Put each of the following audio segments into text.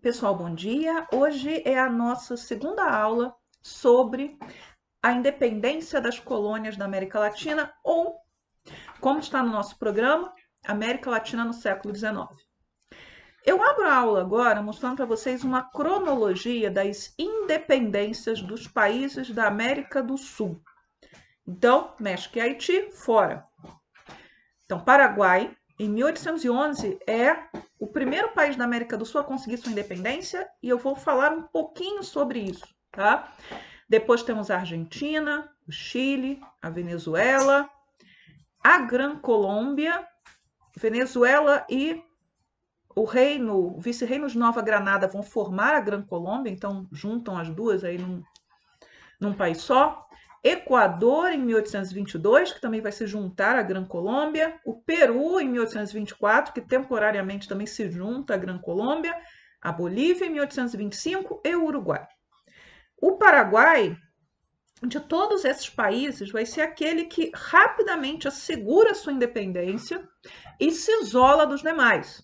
Pessoal, bom dia. Hoje é a nossa segunda aula sobre a independência das colônias da América Latina ou, como está no nosso programa, América Latina no século XIX. Eu abro a aula agora mostrando para vocês uma cronologia das independências dos países da América do Sul. Então, México e Haiti, fora. Então, Paraguai, em 1811, é o primeiro país da América do Sul a conseguir sua independência, e eu vou falar um pouquinho sobre isso, tá? Depois temos a Argentina, o Chile, a Venezuela, a Gran Colômbia, Venezuela e o reino, o vice-reino de Nova Granada vão formar a Gran Colômbia, então juntam as duas aí num, num país só. Equador em 1822, que também vai se juntar à Gran Colômbia, o Peru em 1824, que temporariamente também se junta à Gran Colômbia, a Bolívia em 1825 e o Uruguai. O Paraguai, de todos esses países, vai ser aquele que rapidamente assegura sua independência e se isola dos demais.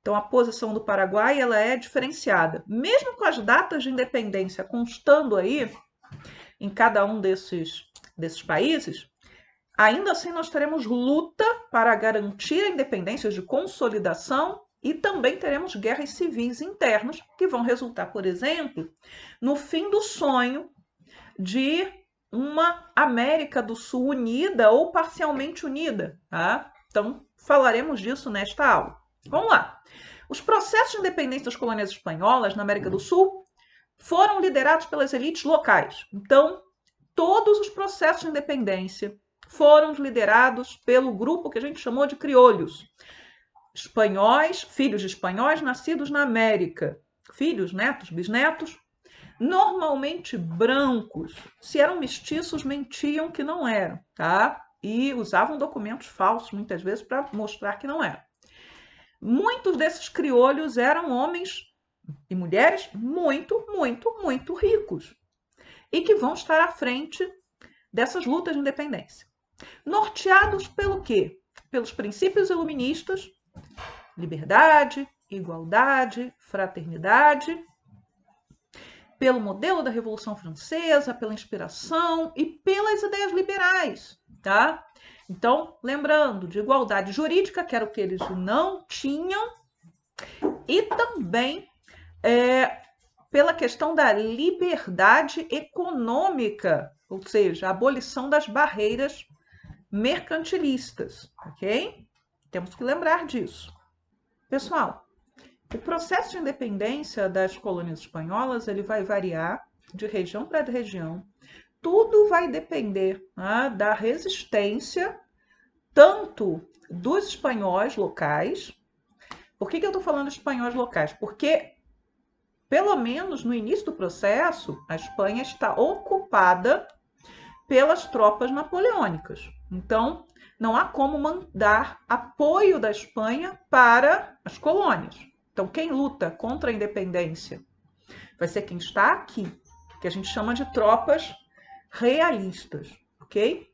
Então, a posição do Paraguai ela é diferenciada. Mesmo com as datas de independência constando aí, em cada um desses, desses países, ainda assim nós teremos luta para garantir a independência de consolidação e também teremos guerras civis internas que vão resultar, por exemplo, no fim do sonho de uma América do Sul unida ou parcialmente unida. Tá? Então, falaremos disso nesta aula. Vamos lá. Os processos de independência das colônias espanholas na América do Sul foram liderados pelas elites locais. Então, todos os processos de independência foram liderados pelo grupo que a gente chamou de criolhos. Espanhóis, filhos de espanhóis nascidos na América, filhos, netos, bisnetos, normalmente brancos. Se eram mestiços, mentiam que não eram, tá? E usavam documentos falsos muitas vezes para mostrar que não eram. Muitos desses criolhos eram homens e mulheres muito, muito, muito ricos e que vão estar à frente dessas lutas de independência. Norteados pelo quê? Pelos princípios iluministas, liberdade, igualdade, fraternidade, pelo modelo da Revolução Francesa, pela inspiração e pelas ideias liberais, tá? Então, lembrando de igualdade jurídica, que era o que eles não tinham, e também é, pela questão da liberdade econômica, ou seja, a abolição das barreiras mercantilistas, ok? Temos que lembrar disso. Pessoal, o processo de independência das colônias espanholas ele vai variar de região para região. Tudo vai depender né, da resistência tanto dos espanhóis locais. Por que, que eu estou falando espanhóis locais? Porque pelo menos no início do processo, a Espanha está ocupada pelas tropas napoleônicas. Então, não há como mandar apoio da Espanha para as colônias. Então, quem luta contra a independência vai ser quem está aqui, que a gente chama de tropas realistas, ok?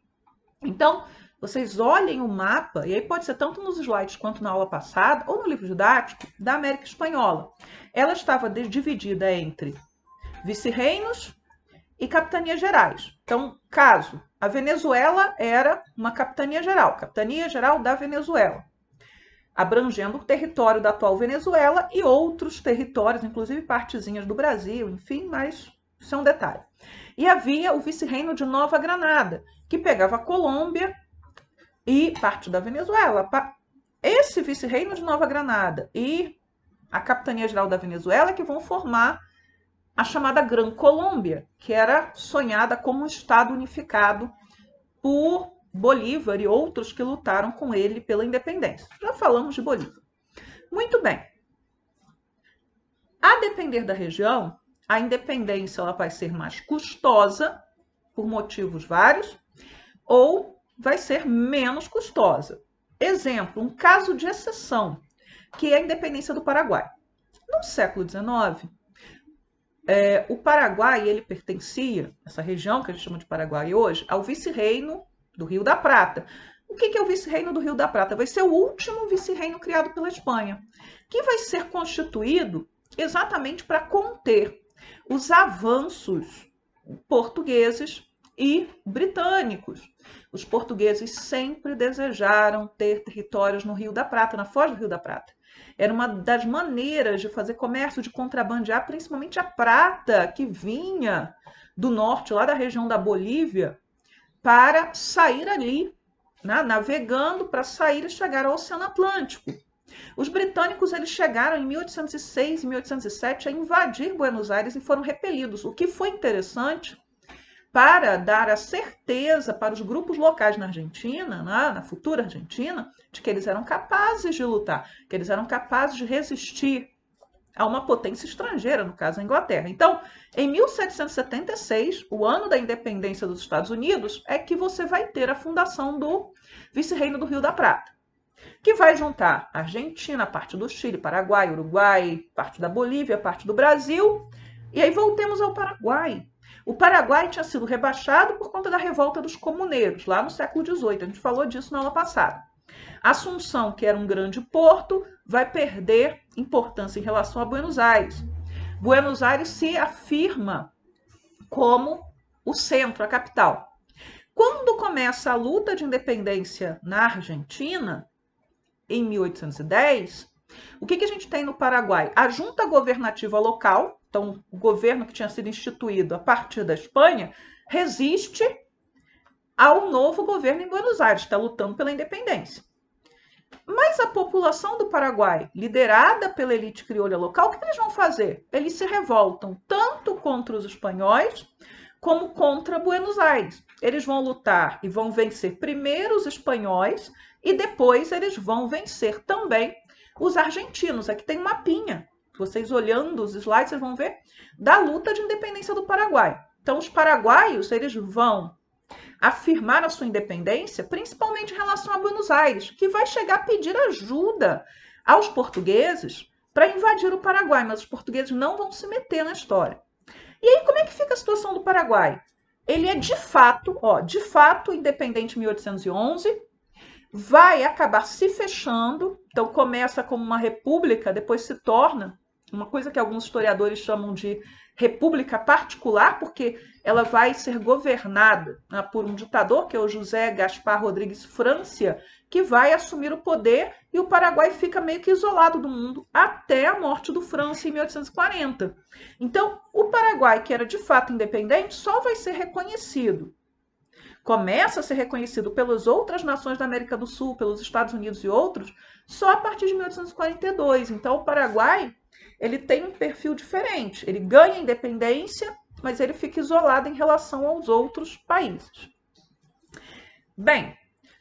Então, vocês olhem o mapa, e aí pode ser tanto nos slides quanto na aula passada, ou no livro didático, da América Espanhola. Ela estava dividida entre vice-reinos e capitanias gerais. Então, caso, a Venezuela era uma capitania geral, capitania geral da Venezuela, abrangendo o território da atual Venezuela e outros territórios, inclusive partezinhas do Brasil, enfim, mas isso é um detalhe. E havia o vice-reino de Nova Granada, que pegava a Colômbia e parte da Venezuela. Esse vice-reino de Nova Granada e a Capitania Geral da Venezuela é que vão formar a chamada Gran Colômbia, que era sonhada como um Estado unificado por Bolívar e outros que lutaram com ele pela independência. Já falamos de Bolívar. Muito bem. A depender da região, a independência ela vai ser mais custosa, por motivos vários, ou vai ser menos custosa. Exemplo, um caso de exceção, que é a independência do Paraguai. No século XIX, é, o Paraguai ele pertencia, essa região que a gente chama de Paraguai hoje, ao vice-reino do Rio da Prata. O que, que é o vice-reino do Rio da Prata? Vai ser o último vice-reino criado pela Espanha, que vai ser constituído exatamente para conter os avanços portugueses e britânicos. Os portugueses sempre desejaram ter territórios no Rio da Prata, na foz do Rio da Prata. Era uma das maneiras de fazer comércio, de contrabandear, principalmente a prata que vinha do norte, lá da região da Bolívia, para sair ali, né, navegando para sair e chegar ao Oceano Atlântico. Os britânicos eles chegaram em 1806 e 1807 a invadir Buenos Aires e foram repelidos. O que foi interessante para dar a certeza para os grupos locais na Argentina, na, né, na, futura Argentina, de que eles eram capazes de lutar, que eles eram capazes de resistir a uma potência estrangeira, no caso a Inglaterra. Então, em 1776, o ano da independência dos Estados Unidos, é que você vai ter a fundação do Vice-Reino do Rio da Prata, que vai juntar Argentina, parte do Chile, Paraguai, Uruguai, parte da Bolívia, parte do Brasil. E aí voltemos ao Paraguai, o Paraguai tinha sido rebaixado por conta da revolta dos comuneiros, lá no século XVIII. A gente falou disso na aula passada. Assunção, que era um grande porto, vai perder importância em relação a Buenos Aires. Buenos Aires se afirma como o centro, a capital. Quando começa a luta de independência na Argentina, em 1810, o que, que a gente tem no Paraguai? A junta governativa local, então, o governo que tinha sido instituído a partir da Espanha resiste ao novo governo em Buenos Aires, está lutando pela independência. Mas a população do Paraguai, liderada pela elite crioula local, o que eles vão fazer? Eles se revoltam tanto contra os espanhóis como contra Buenos Aires. Eles vão lutar e vão vencer primeiro os espanhóis e depois eles vão vencer também os argentinos. Aqui tem um mapinha vocês olhando os slides, vocês vão ver, da luta de independência do Paraguai. Então, os paraguaios, eles vão afirmar a sua independência, principalmente em relação a Buenos Aires, que vai chegar a pedir ajuda aos portugueses para invadir o Paraguai, mas os portugueses não vão se meter na história. E aí, como é que fica a situação do Paraguai? Ele é de fato, ó, de fato independente em 1811, vai acabar se fechando, então começa como uma república, depois se torna uma coisa que alguns historiadores chamam de república particular, porque ela vai ser governada né, por um ditador, que é o José Gaspar Rodrigues França, que vai assumir o poder e o Paraguai fica meio que isolado do mundo até a morte do França em 1840. Então, o Paraguai, que era de fato independente, só vai ser reconhecido começa a ser reconhecido pelas outras nações da América do Sul, pelos Estados Unidos e outros, só a partir de 1842. Então, o Paraguai ele tem um perfil diferente. Ele ganha independência, mas ele fica isolado em relação aos outros países. Bem,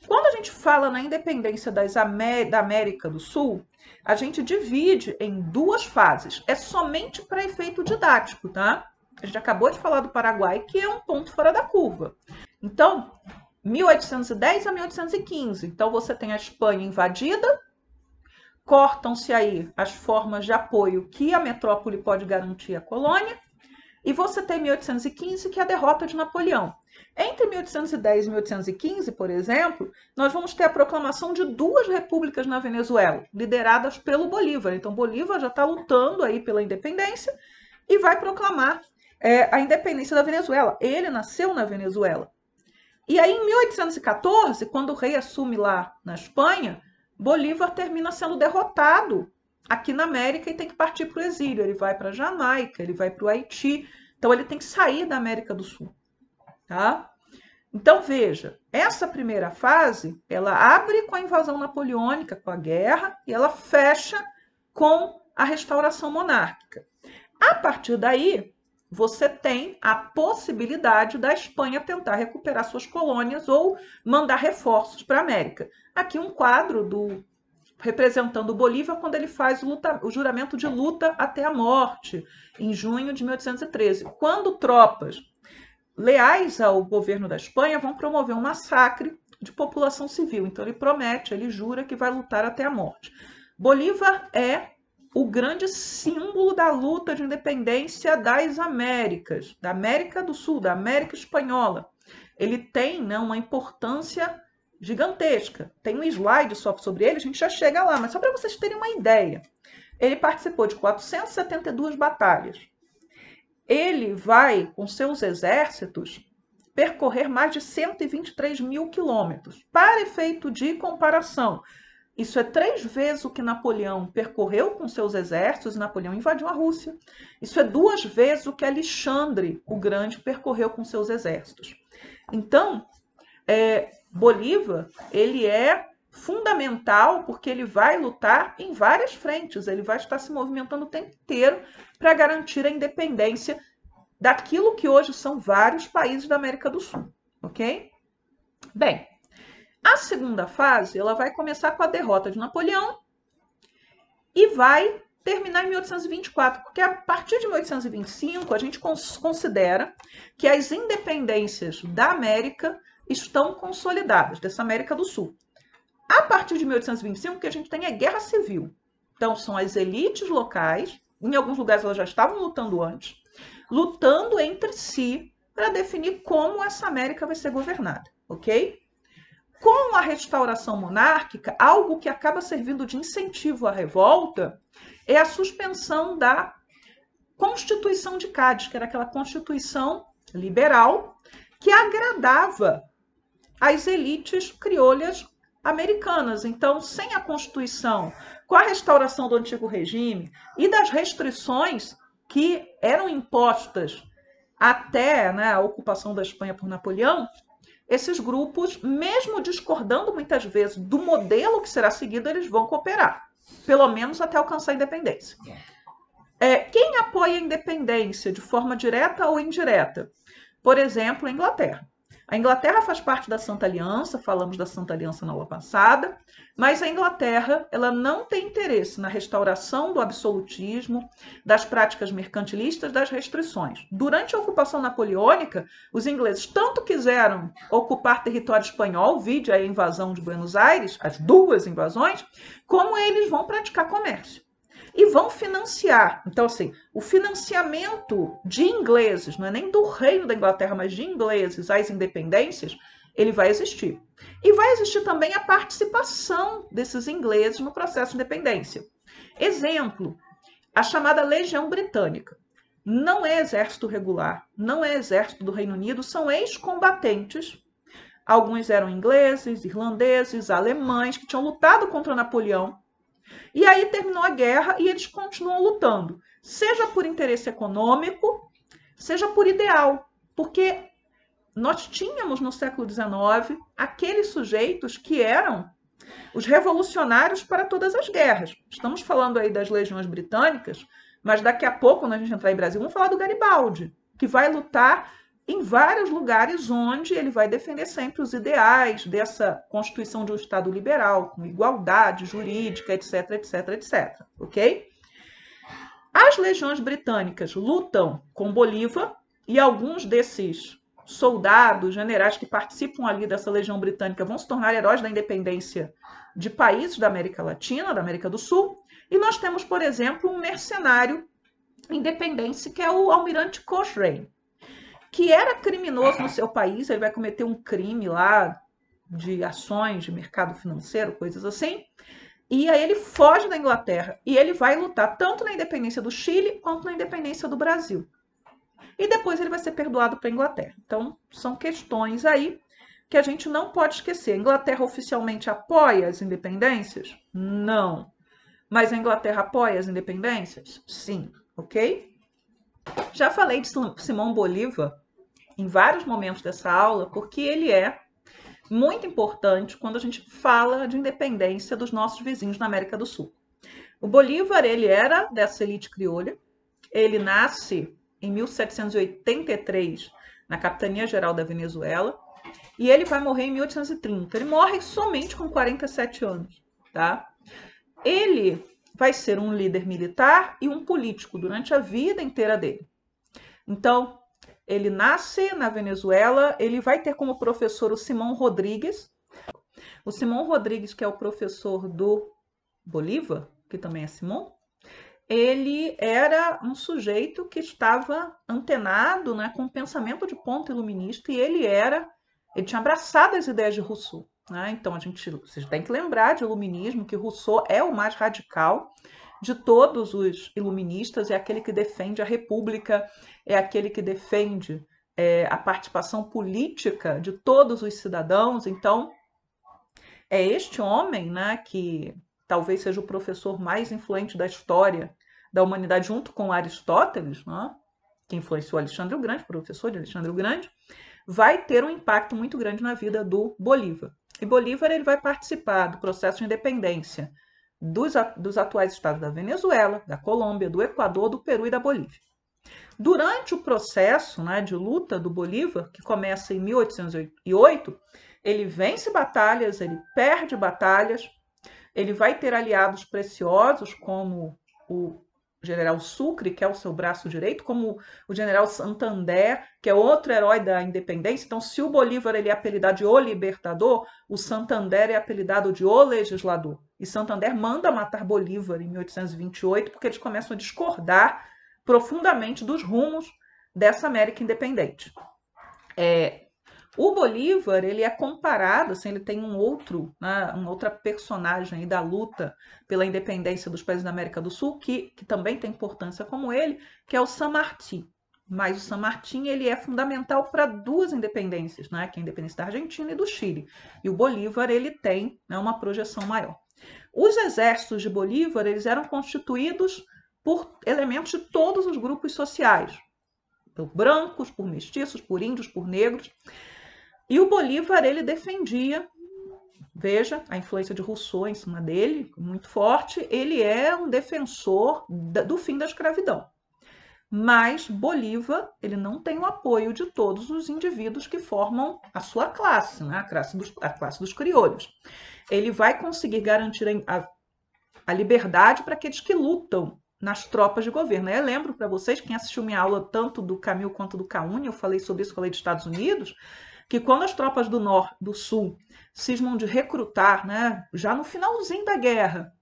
quando a gente fala na independência Amé da América do Sul, a gente divide em duas fases. É somente para efeito didático, tá? A gente acabou de falar do Paraguai, que é um ponto fora da curva. Então, 1810 a 1815. Então, você tem a Espanha invadida, cortam-se aí as formas de apoio que a metrópole pode garantir à colônia, e você tem 1815, que é a derrota de Napoleão. Entre 1810 e 1815, por exemplo, nós vamos ter a proclamação de duas repúblicas na Venezuela, lideradas pelo Bolívar. Então, Bolívar já está lutando aí pela independência e vai proclamar é, a independência da Venezuela. Ele nasceu na Venezuela. E aí, em 1814, quando o rei assume lá na Espanha, Bolívar termina sendo derrotado aqui na América e tem que partir para o exílio. Ele vai para a Jamaica, ele vai para o Haiti. Então ele tem que sair da América do Sul, tá? Então veja, essa primeira fase ela abre com a invasão napoleônica, com a guerra, e ela fecha com a restauração monárquica. A partir daí, você tem a possibilidade da Espanha tentar recuperar suas colônias ou mandar reforços para a América. Aqui um quadro do representando Bolívar quando ele faz o, luta, o, juramento de luta até a morte, em junho de 1813, quando tropas leais ao governo da Espanha vão promover um massacre de população civil. Então ele promete, ele jura que vai lutar até a morte. Bolívar é o grande símbolo da luta de independência das Américas, da América do Sul, da América Espanhola. Ele tem né, uma importância gigantesca. Tem um slide só sobre ele, a gente já chega lá, mas só para vocês terem uma ideia. Ele participou de 472 batalhas. Ele vai, com seus exércitos, percorrer mais de 123 mil quilômetros. Para efeito de comparação, isso é três vezes o que Napoleão percorreu com seus exércitos. Napoleão invadiu a Rússia. Isso é duas vezes o que Alexandre o Grande percorreu com seus exércitos. Então, é, Bolívar ele é fundamental porque ele vai lutar em várias frentes. Ele vai estar se movimentando o tempo inteiro para garantir a independência daquilo que hoje são vários países da América do Sul, ok? Bem, a segunda fase, ela vai começar com a derrota de Napoleão e vai terminar em 1824, porque a partir de 1825 a gente considera que as independências da América estão consolidadas, dessa América do Sul. A partir de 1825 que a gente tem a é Guerra Civil. Então são as elites locais, em alguns lugares elas já estavam lutando antes, lutando entre si para definir como essa América vai ser governada, ok? com a restauração monárquica, algo que acaba servindo de incentivo à revolta é a suspensão da Constituição de Cádiz, que era aquela constituição liberal que agradava as elites criolhas americanas. Então, sem a Constituição, com a restauração do antigo regime e das restrições que eram impostas até né, a ocupação da Espanha por Napoleão, esses grupos, mesmo discordando muitas vezes do modelo que será seguido, eles vão cooperar, pelo menos até alcançar a independência. É, quem apoia a independência de forma direta ou indireta? Por exemplo, a Inglaterra. A Inglaterra faz parte da Santa Aliança, falamos da Santa Aliança na aula passada, mas a Inglaterra ela não tem interesse na restauração do absolutismo, das práticas mercantilistas, das restrições. Durante a ocupação napoleônica, os ingleses tanto quiseram ocupar território espanhol, vide a invasão de Buenos Aires, as duas invasões, como eles vão praticar comércio e vão financiar. Então, assim, o financiamento de ingleses, não é nem do reino da Inglaterra, mas de ingleses às independências, ele vai existir. E vai existir também a participação desses ingleses no processo de independência. Exemplo, a chamada Legião Britânica. Não é exército regular, não é exército do Reino Unido, são ex-combatentes. Alguns eram ingleses, irlandeses, alemães, que tinham lutado contra Napoleão e aí terminou a guerra e eles continuam lutando, seja por interesse econômico, seja por ideal, porque nós tínhamos no século XIX aqueles sujeitos que eram os revolucionários para todas as guerras. Estamos falando aí das legiões britânicas, mas daqui a pouco, quando a gente entrar em Brasil, vamos falar do Garibaldi, que vai lutar em vários lugares onde ele vai defender sempre os ideais dessa constituição de um Estado liberal, com igualdade jurídica, etc, etc, etc, ok? As legiões britânicas lutam com Bolívar e alguns desses soldados, generais que participam ali dessa legião britânica vão se tornar heróis da independência de países da América Latina, da América do Sul. E nós temos, por exemplo, um mercenário independente que é o almirante Cochrane que era criminoso no seu país, ele vai cometer um crime lá de ações, de mercado financeiro, coisas assim. E aí ele foge da Inglaterra e ele vai lutar tanto na independência do Chile quanto na independência do Brasil. E depois ele vai ser perdoado para a Inglaterra. Então, são questões aí que a gente não pode esquecer. A Inglaterra oficialmente apoia as independências? Não. Mas a Inglaterra apoia as independências? Sim, ok? Já falei de Simão Bolívar em vários momentos dessa aula, porque ele é muito importante quando a gente fala de independência dos nossos vizinhos na América do Sul. O Bolívar, ele era dessa elite criolha, ele nasce em 1783 na Capitania Geral da Venezuela e ele vai morrer em 1830. Ele morre somente com 47 anos, tá? Ele vai ser um líder militar e um político durante a vida inteira dele. Então, ele nasce na Venezuela, ele vai ter como professor o Simão Rodrigues. O Simão Rodrigues, que é o professor do Bolívar, que também é Simão, ele era um sujeito que estava antenado né, com o pensamento de ponto iluminista e ele era, ele tinha abraçado as ideias de Rousseau. Né? Então a gente, vocês têm que lembrar de iluminismo que Rousseau é o mais radical de todos os iluministas, é aquele que defende a república, é aquele que defende é, a participação política de todos os cidadãos. Então, é este homem, né, que talvez seja o professor mais influente da história da humanidade, junto com Aristóteles, né, que influenciou Alexandre o Grande, professor de Alexandre o Grande, vai ter um impacto muito grande na vida do Bolívar. E Bolívar ele vai participar do processo de independência dos, dos atuais estados da Venezuela, da Colômbia, do Equador, do Peru e da Bolívia. Durante o processo né, de luta do Bolívar, que começa em 1808, ele vence batalhas, ele perde batalhas, ele vai ter aliados preciosos como o general Sucre, que é o seu braço direito, como o general Santander, que é outro herói da independência. Então, se o Bolívar ele é apelidado de O Libertador, o Santander é apelidado de O Legislador e Santander manda matar Bolívar em 1828, porque eles começam a discordar profundamente dos rumos dessa América independente. É, o Bolívar ele é comparado, assim, ele tem um outro, né, uma outra personagem da luta pela independência dos países da América do Sul que, que também tem importância como ele, que é o San Martín. Mas o San Martín ele é fundamental para duas independências, né, que é a independência da Argentina e do Chile. E o Bolívar ele tem né, uma projeção maior. Os exércitos de Bolívar eles eram constituídos por elementos de todos os grupos sociais, por brancos, por mestiços, por índios, por negros. E o Bolívar ele defendia, veja, a influência de Rousseau em cima dele, muito forte, ele é um defensor do fim da escravidão mas Bolívar ele não tem o apoio de todos os indivíduos que formam a sua classe, né? a, classe dos, a classe dos criolhos. Ele vai conseguir garantir a, a liberdade para aqueles que lutam nas tropas de governo. Eu lembro para vocês, quem assistiu minha aula tanto do Camil quanto do Cauni, eu falei sobre isso, falei dos Estados Unidos, que quando as tropas do norte, do sul, cismam de recrutar, né, já no finalzinho da guerra,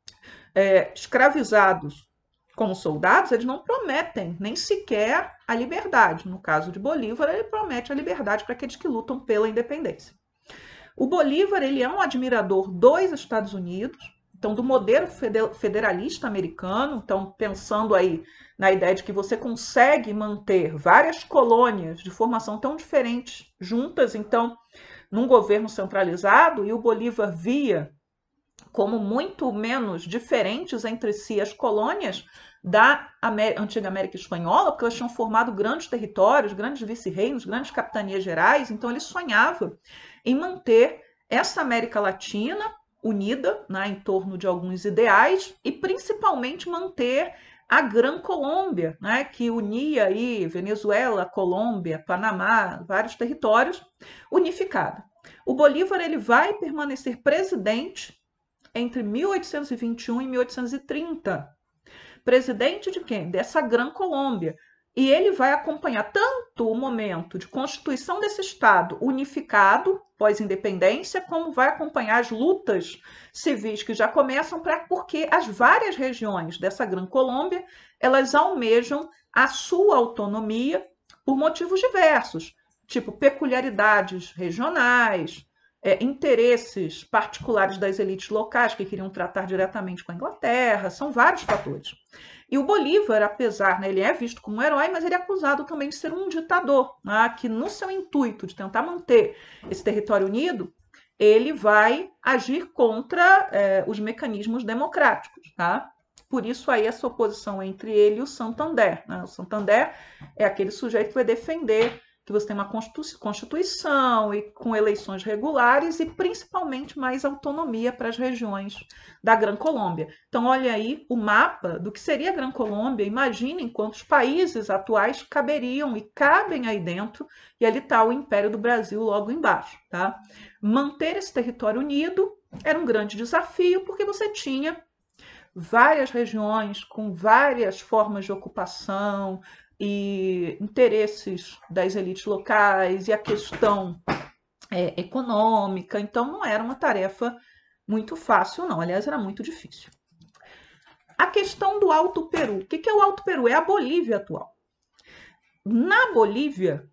é, escravizados como soldados, eles não prometem nem sequer a liberdade. No caso de Bolívar, ele promete a liberdade para aqueles que lutam pela independência. O Bolívar ele é um admirador dos Estados Unidos, então do modelo federalista americano, então pensando aí na ideia de que você consegue manter várias colônias de formação tão diferentes juntas, então num governo centralizado, e o Bolívar via como muito menos diferentes entre si as colônias da América, antiga América Espanhola, porque elas tinham formado grandes territórios, grandes vice-reinos, grandes capitanias gerais, então ele sonhava em manter essa América Latina unida né, em torno de alguns ideais e principalmente manter a Gran Colômbia, né, que unia aí Venezuela, Colômbia, Panamá, vários territórios, unificada. O Bolívar ele vai permanecer presidente entre 1821 e 1830. Presidente de quem? Dessa Gran Colômbia. E ele vai acompanhar tanto o momento de constituição desse Estado unificado, pós-independência, como vai acompanhar as lutas civis que já começam, pra, porque as várias regiões dessa Gran Colômbia, elas almejam a sua autonomia por motivos diversos, tipo peculiaridades regionais, é, interesses particulares das elites locais que queriam tratar diretamente com a Inglaterra, são vários fatores. E o Bolívar, apesar, né, ele é visto como um herói, mas ele é acusado também de ser um ditador, né, que no seu intuito de tentar manter esse território unido, ele vai agir contra é, os mecanismos democráticos, tá? Por isso aí essa oposição entre ele e o Santander. Né? O Santander é aquele sujeito que vai defender que você tem uma constituição e com eleições regulares e principalmente mais autonomia para as regiões da Gran Colômbia. Então, olha aí o mapa do que seria a Gran Colômbia, imaginem quantos países atuais caberiam e cabem aí dentro, e ali está o Império do Brasil logo embaixo. Tá? Manter esse território unido era um grande desafio, porque você tinha várias regiões com várias formas de ocupação, e interesses das elites locais e a questão é, econômica. Então, não era uma tarefa muito fácil, não. Aliás, era muito difícil. A questão do Alto Peru. O que é o Alto Peru? É a Bolívia atual. Na Bolívia,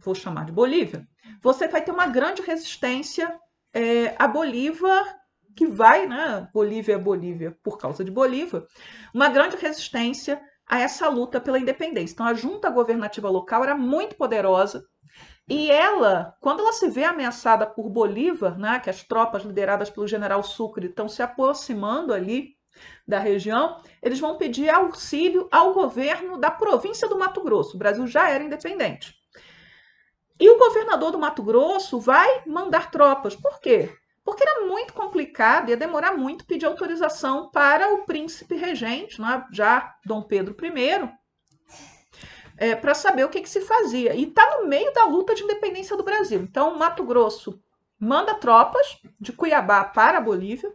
vou chamar de Bolívia, você vai ter uma grande resistência é, a Bolívar, que vai, né? Bolívia é Bolívia por causa de Bolívia, uma grande resistência a essa luta pela independência. Então, a junta governativa local era muito poderosa e ela, quando ela se vê ameaçada por Bolívar, né, que as tropas lideradas pelo general Sucre estão se aproximando ali da região, eles vão pedir auxílio ao governo da província do Mato Grosso. O Brasil já era independente. E o governador do Mato Grosso vai mandar tropas. Por quê? porque era muito complicado, ia demorar muito pedir autorização para o príncipe regente, né, já Dom Pedro I, é, para saber o que, que se fazia. E está no meio da luta de independência do Brasil. Então, Mato Grosso manda tropas de Cuiabá para a Bolívia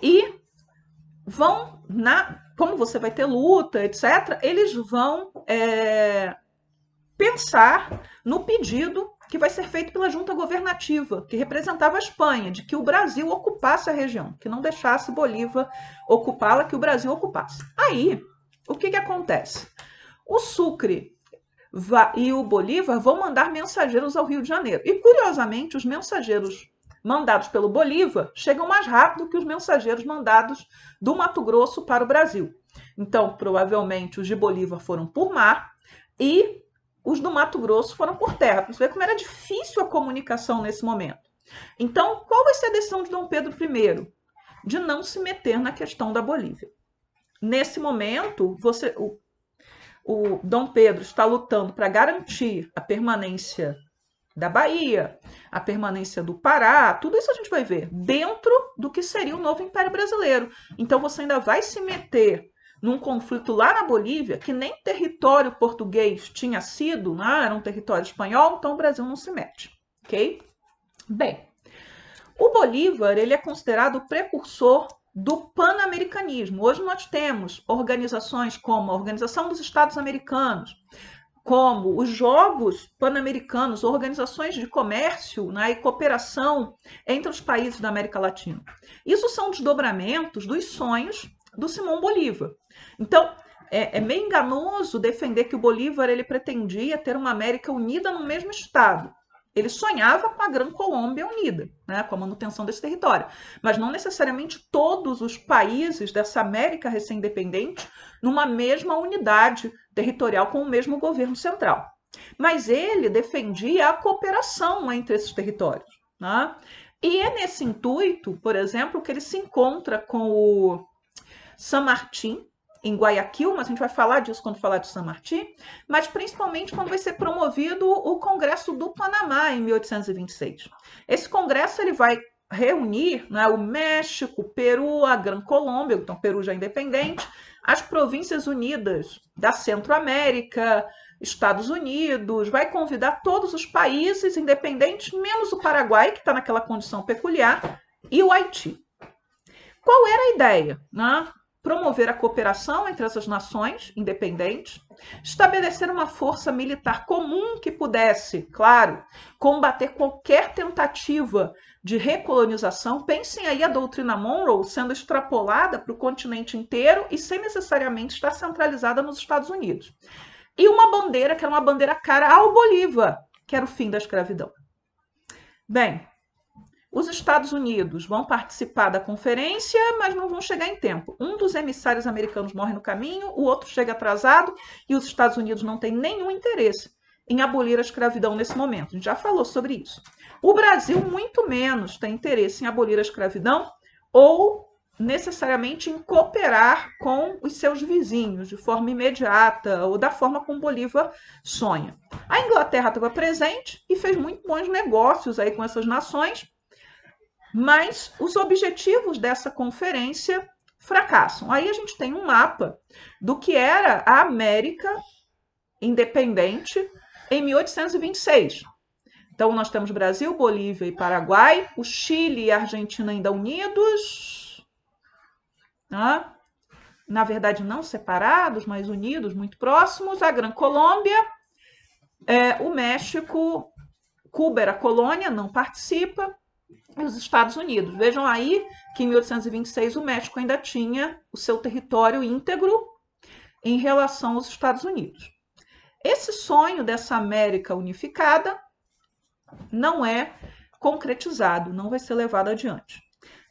e vão na. Como você vai ter luta, etc., eles vão é, pensar no pedido que vai ser feito pela junta governativa, que representava a Espanha, de que o Brasil ocupasse a região, que não deixasse Bolívar ocupá-la, que o Brasil ocupasse. Aí, o que, que acontece? O Sucre e o Bolívar vão mandar mensageiros ao Rio de Janeiro. E, curiosamente, os mensageiros mandados pelo Bolívar chegam mais rápido que os mensageiros mandados do Mato Grosso para o Brasil. Então, provavelmente, os de Bolívar foram por mar e os do Mato Grosso foram por terra. você vê como era difícil a comunicação nesse momento. Então, qual vai ser a decisão de Dom Pedro I? De não se meter na questão da Bolívia. Nesse momento, você, o, o Dom Pedro está lutando para garantir a permanência da Bahia, a permanência do Pará, tudo isso a gente vai ver dentro do que seria o novo Império Brasileiro. Então, você ainda vai se meter num conflito lá na Bolívia, que nem território português tinha sido, né? era um território espanhol, então o Brasil não se mete, ok? Bem, o Bolívar ele é considerado o precursor do pan-americanismo. Hoje nós temos organizações como a Organização dos Estados Americanos, como os Jogos Pan-Americanos, organizações de comércio né, e cooperação entre os países da América Latina. Isso são desdobramentos dos sonhos do Simão Bolívar. Então, é, é, meio enganoso defender que o Bolívar ele pretendia ter uma América unida no mesmo estado. Ele sonhava com a Gran Colômbia unida, né, com a manutenção desse território. Mas não necessariamente todos os países dessa América recém-independente numa mesma unidade territorial com o mesmo governo central. Mas ele defendia a cooperação entre esses territórios. Né? E é nesse intuito, por exemplo, que ele se encontra com o San Martín, em Guayaquil, mas a gente vai falar disso quando falar de San Martín, mas principalmente quando vai ser promovido o Congresso do Panamá, em 1826. Esse congresso ele vai reunir né, o México, Peru, a Gran Colômbia, então Peru já é independente, as Províncias Unidas da Centro-América, Estados Unidos, vai convidar todos os países independentes, menos o Paraguai, que está naquela condição peculiar, e o Haiti. Qual era a ideia? Né? promover a cooperação entre essas nações independentes, estabelecer uma força militar comum que pudesse, claro, combater qualquer tentativa de recolonização. Pensem aí a doutrina Monroe sendo extrapolada para o continente inteiro e sem necessariamente estar centralizada nos Estados Unidos. E uma bandeira que era uma bandeira cara ao Bolívar, que era o fim da escravidão. Bem, os Estados Unidos vão participar da conferência, mas não vão chegar em tempo. Um dos emissários americanos morre no caminho, o outro chega atrasado e os Estados Unidos não têm nenhum interesse em abolir a escravidão nesse momento. A gente já falou sobre isso. O Brasil, muito menos, tem interesse em abolir a escravidão ou necessariamente em cooperar com os seus vizinhos de forma imediata ou da forma como Bolívar sonha. A Inglaterra estava presente e fez muito bons negócios aí com essas nações mas os objetivos dessa conferência fracassam. Aí a gente tem um mapa do que era a América independente em 1826. Então, nós temos Brasil, Bolívia e Paraguai, o Chile e a Argentina ainda unidos, né? na verdade, não separados, mas unidos, muito próximos, a Gran Colômbia, é, o México, Cuba era colônia, não participa, e os Estados Unidos. Vejam aí que em 1826 o México ainda tinha o seu território íntegro em relação aos Estados Unidos. Esse sonho dessa América unificada não é concretizado, não vai ser levado adiante.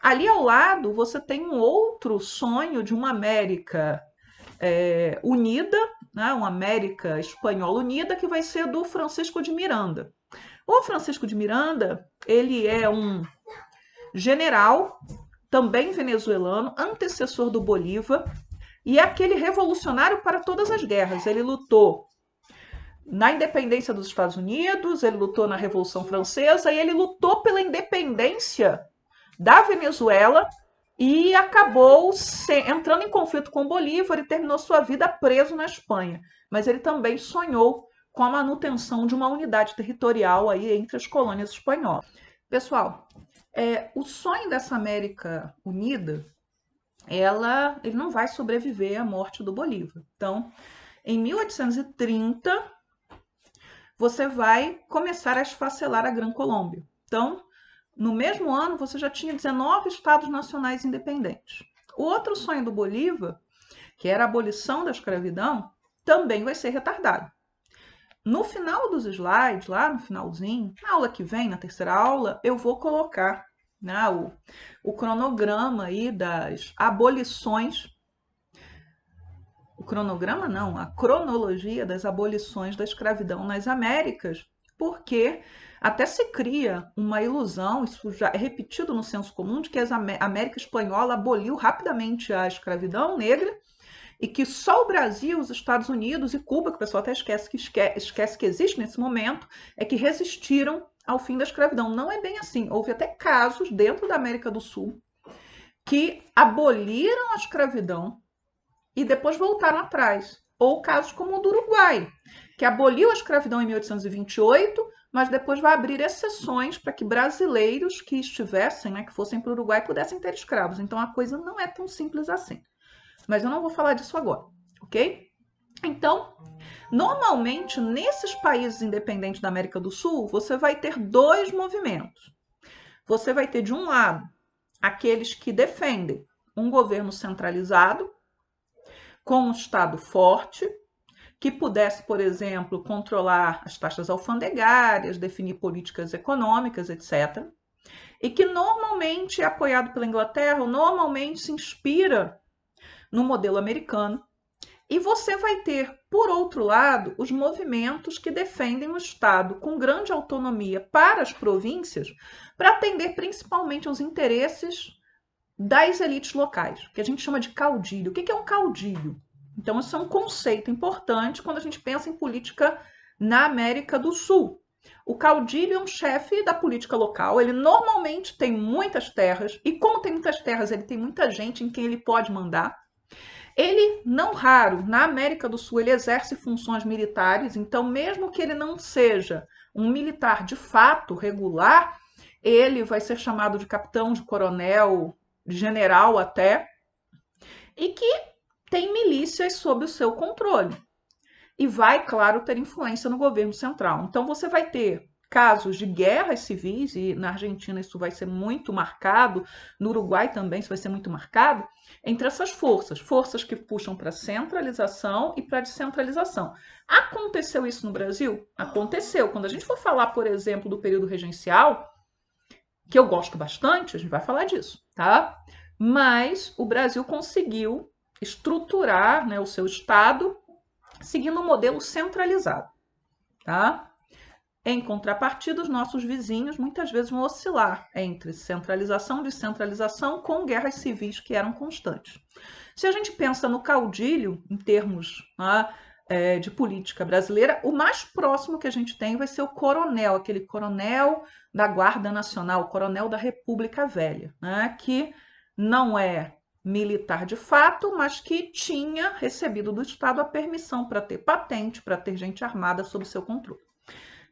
Ali ao lado, você tem um outro sonho de uma América é, unida, né, uma América espanhola unida, que vai ser do Francisco de Miranda. O Francisco de Miranda, ele é um general, também venezuelano, antecessor do Bolívar, e é aquele revolucionário para todas as guerras. Ele lutou na independência dos Estados Unidos, ele lutou na Revolução Francesa e ele lutou pela independência da Venezuela e acabou se, entrando em conflito com Bolívar e terminou sua vida preso na Espanha. Mas ele também sonhou com a manutenção de uma unidade territorial aí entre as colônias espanholas. Pessoal, é, o sonho dessa América Unida, ela, ele não vai sobreviver à morte do Bolívar. Então, em 1830, você vai começar a esfacelar a Gran Colômbia. Então, no mesmo ano, você já tinha 19 estados nacionais independentes. O outro sonho do Bolívar, que era a abolição da escravidão, também vai ser retardado. No final dos slides, lá no finalzinho, na aula que vem, na terceira aula, eu vou colocar né, o, o cronograma aí das abolições. O cronograma não, a cronologia das abolições da escravidão nas Américas, porque até se cria uma ilusão, isso já é repetido no senso comum, de que a América Espanhola aboliu rapidamente a escravidão negra e que só o Brasil, os Estados Unidos e Cuba, que o pessoal até esquece que, esquece, esquece que existe nesse momento, é que resistiram ao fim da escravidão. Não é bem assim. Houve até casos dentro da América do Sul que aboliram a escravidão e depois voltaram atrás. Ou casos como o do Uruguai, que aboliu a escravidão em 1828, mas depois vai abrir exceções para que brasileiros que estivessem, né, que fossem para o Uruguai, pudessem ter escravos. Então a coisa não é tão simples assim mas eu não vou falar disso agora, ok? Então, normalmente nesses países independentes da América do Sul, você vai ter dois movimentos. Você vai ter de um lado aqueles que defendem um governo centralizado, com um Estado forte, que pudesse, por exemplo, controlar as taxas alfandegárias, definir políticas econômicas, etc. E que normalmente é apoiado pela Inglaterra, normalmente se inspira no modelo americano. E você vai ter, por outro lado, os movimentos que defendem o Estado com grande autonomia para as províncias, para atender principalmente aos interesses das elites locais, que a gente chama de caudilho. O que é um caudilho? Então, isso é um conceito importante quando a gente pensa em política na América do Sul. O caudilho é um chefe da política local, ele normalmente tem muitas terras, e como tem muitas terras, ele tem muita gente em quem ele pode mandar. Ele, não raro, na América do Sul, ele exerce funções militares, então, mesmo que ele não seja um militar de fato regular, ele vai ser chamado de capitão, de coronel, de general até, e que tem milícias sob o seu controle. E vai, claro, ter influência no governo central. Então, você vai ter casos de guerras civis, e na Argentina isso vai ser muito marcado, no Uruguai também isso vai ser muito marcado, entre essas forças, forças que puxam para centralização e para descentralização. Aconteceu isso no Brasil? Aconteceu. Quando a gente for falar, por exemplo, do período regencial, que eu gosto bastante, a gente vai falar disso, tá? Mas o Brasil conseguiu estruturar né, o seu Estado seguindo um modelo centralizado, tá? Em contrapartida, os nossos vizinhos muitas vezes vão oscilar entre centralização e descentralização com guerras civis que eram constantes. Se a gente pensa no caudilho, em termos né, é, de política brasileira, o mais próximo que a gente tem vai ser o coronel, aquele coronel da Guarda Nacional, coronel da República Velha, né, que não é militar de fato, mas que tinha recebido do Estado a permissão para ter patente, para ter gente armada sob seu controle.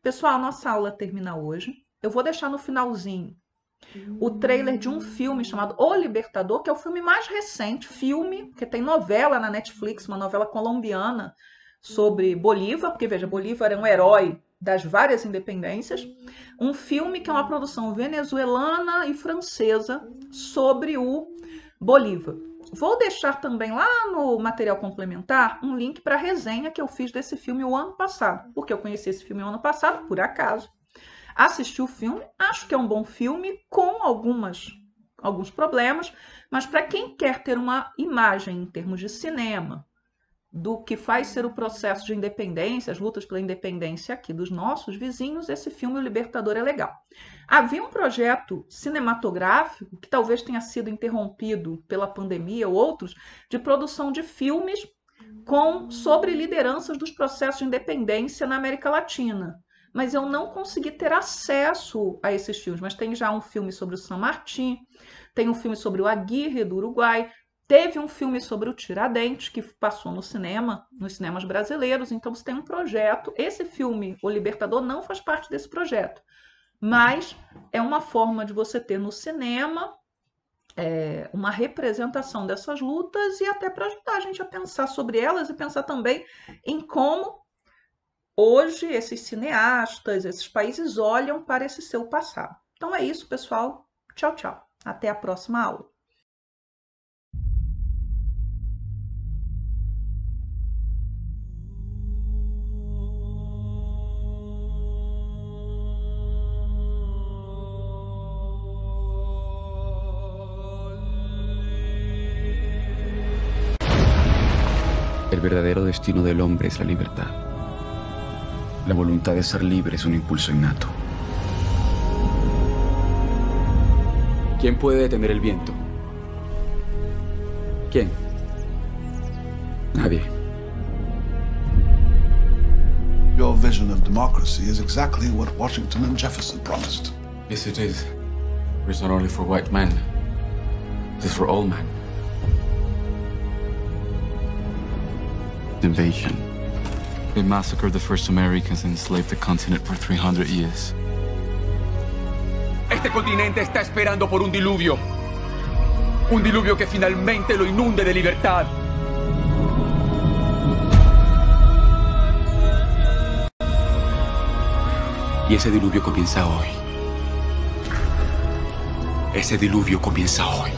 Pessoal, nossa aula termina hoje. Eu vou deixar no finalzinho o trailer de um hum. filme chamado O Libertador, que é o filme mais recente, filme, que tem novela na Netflix, uma novela colombiana sobre Bolívar, porque veja, Bolívar é um herói das várias independências, um filme que é uma produção venezuelana e francesa sobre o Bolívar. Vou deixar também lá no material complementar um link para a resenha que eu fiz desse filme o ano passado, porque eu conheci esse filme o ano passado, por acaso. Assisti o filme, acho que é um bom filme, com algumas, alguns problemas, mas para quem quer ter uma imagem em termos de cinema, do que faz ser o processo de independência, as lutas pela independência aqui dos nossos vizinhos, esse filme O Libertador é legal. Havia um projeto cinematográfico que talvez tenha sido interrompido pela pandemia ou outros, de produção de filmes com sobre lideranças dos processos de independência na América Latina. Mas eu não consegui ter acesso a esses filmes. Mas tem já um filme sobre o San Martín, tem um filme sobre o Aguirre do Uruguai, Teve um filme sobre o Tiradentes que passou no cinema, nos cinemas brasileiros, então você tem um projeto. Esse filme, O Libertador, não faz parte desse projeto, mas é uma forma de você ter no cinema é, uma representação dessas lutas e até para ajudar a gente a pensar sobre elas e pensar também em como hoje esses cineastas, esses países olham para esse seu passado. Então é isso, pessoal. Tchau, tchau. Até a próxima aula. El verdadero destino del hombre es la libertad. La voluntad de ser libre es un impulso innato. ¿Quién puede detener el viento? ¿Quién? Nadie. Your vision of democracy is exactly what Washington and Jefferson promised. Yes, it is. it's not only for white men, it's for all men. invasion. They massacred the first Americans and enslaved the continent for 300 years. Este continente está esperando por un diluvio. Un diluvio que finalmente lo inunde de libertad. Y ese diluvio comienza hoy. Ese diluvio comienza hoy.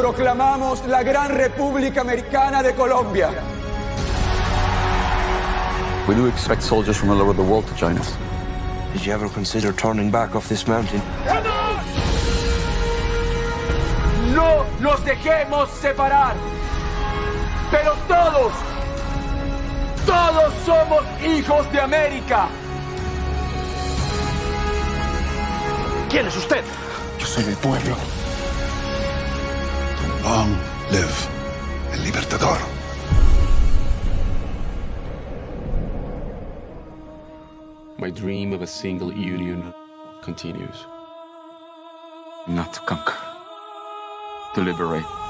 proclamamos la gran República Americana de Colombia. We do expect soldiers from all over the world to join us. Did you ever consider turning back off this mountain? No nos dejemos separar. Pero todos, todos somos hijos de América. ¿Quién es usted? Yo soy del pueblo. Long live El Libertador. My dream of a single union continues. Not to conquer, to liberate.